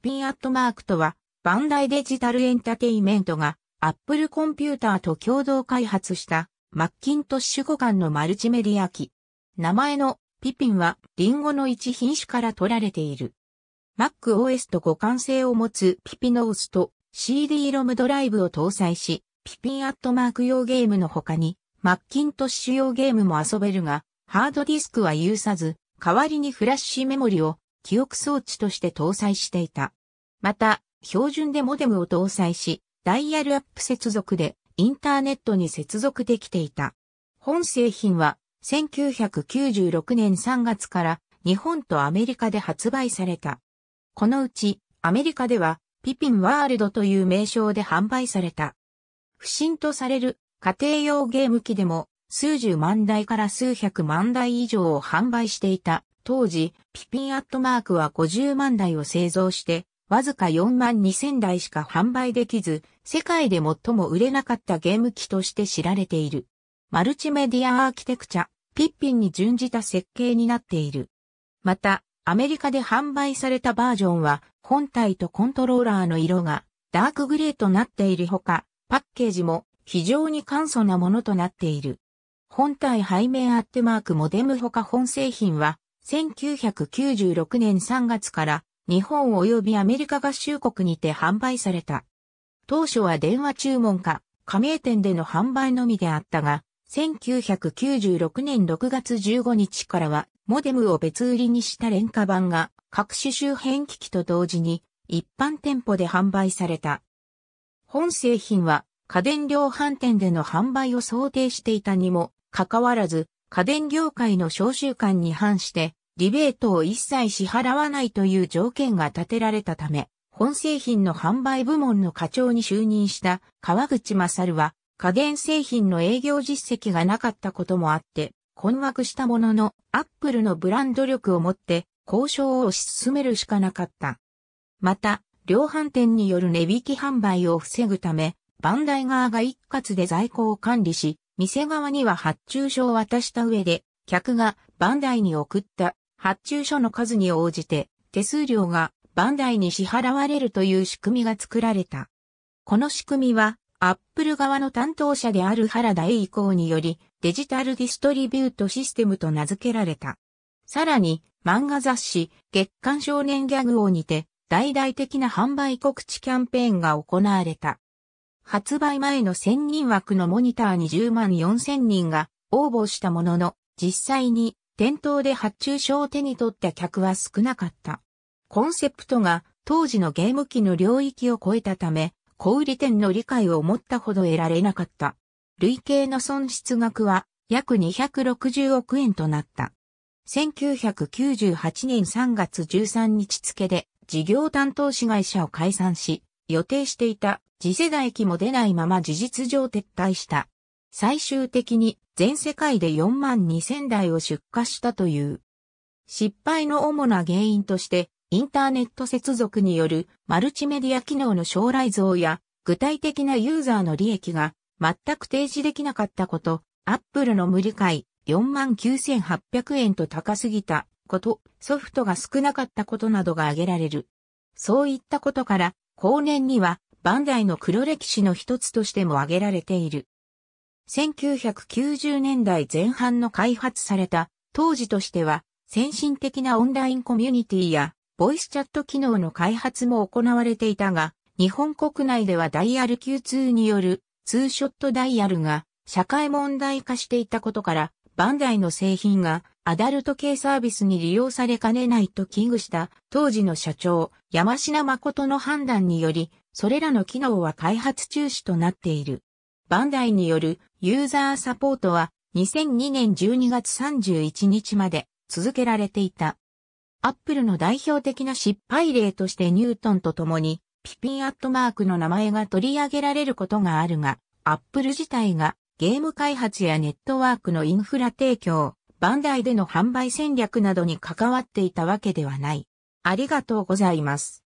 スピンアットマークとは、バンダイデジタルエンタテイメントが、アップルコンピューターと共同開発した、マッキントッシュ互換のマルチメディア機。名前のピピンは、リンゴの一品種から取られている。MacOS と互換性を持つピピノースと CD-ROM ドライブを搭載し、ピピンアットマーク用ゲームの他に、マッキントッシュ用ゲームも遊べるが、ハードディスクは有さず、代わりにフラッシュメモリを記憶装置として搭載していた。また、標準でモデムを搭載し、ダイヤルアップ接続でインターネットに接続できていた。本製品は1996年3月から日本とアメリカで発売された。このうちアメリカではピピンワールドという名称で販売された。不審とされる家庭用ゲーム機でも数十万台から数百万台以上を販売していた当時、ピピンアットマークは50万台を製造して、わずか4万2000台しか販売できず、世界で最も売れなかったゲーム機として知られている。マルチメディアアーキテクチャ、ピッピンに準じた設計になっている。また、アメリカで販売されたバージョンは、本体とコントローラーの色がダークグレーとなっているほか、パッケージも非常に簡素なものとなっている。本体背面アットマークモデムほか本製品は1996年3月から日本及びアメリカ合衆国にて販売された。当初は電話注文か、加盟店での販売のみであったが、1996年6月15日からは、モデムを別売りにした廉価版が、各種周辺機器と同時に、一般店舗で販売された。本製品は、家電量販店での販売を想定していたにも、かかわらず、家電業界の商習慣に反して、リベートを一切支払わないという条件が立てられたため、本製品の販売部門の課長に就任した川口勝は、家電製品の営業実績がなかったこともあって、困惑したものの、アップルのブランド力をもって、交渉を推し進めるしかなかった。また、量販店による値引き販売を防ぐため、バンダイ側が一括で在庫を管理し、店側には発注書を渡した上で、客がバンダイに送った発注書の数に応じて手数料がバンダイに支払われるという仕組みが作られた。この仕組みは、アップル側の担当者である原田栄以降により、デジタルディストリビュートシステムと名付けられた。さらに、漫画雑誌、月刊少年ギャグ王にて、大々的な販売告知キャンペーンが行われた。発売前の1000人枠のモニターに10万4000人が応募したものの、実際に店頭で発注書を手に取った客は少なかった。コンセプトが当時のゲーム機の領域を超えたため、小売店の理解を思ったほど得られなかった。累計の損失額は約260億円となった。1998年3月13日付で事業担当市会社を解散し、予定していた次世代機も出ないまま事実上撤退した。最終的に全世界で4万2000台を出荷したという。失敗の主な原因として、インターネット接続によるマルチメディア機能の将来像や具体的なユーザーの利益が全く提示できなかったこと、アップルの無理解49,800円と高すぎたこと、ソフトが少なかったことなどが挙げられる。そういったことから、後年にはバンダイの黒歴史の一つとしても挙げられている。1990年代前半の開発された、当時としては、先進的なオンラインコミュニティや、ボイスチャット機能の開発も行われていたが、日本国内ではダイヤル Q2 によるツーショットダイヤルが社会問題化していたことから、バンダイの製品がアダルト系サービスに利用されかねないと危惧した当時の社長、山品誠の判断により、それらの機能は開発中止となっている。バンダイによるユーザーサポートは2002年12月31日まで続けられていた。アップルの代表的な失敗例としてニュートンと共にピピンアットマークの名前が取り上げられることがあるが、アップル自体がゲーム開発やネットワークのインフラ提供、バンダイでの販売戦略などに関わっていたわけではない。ありがとうございます。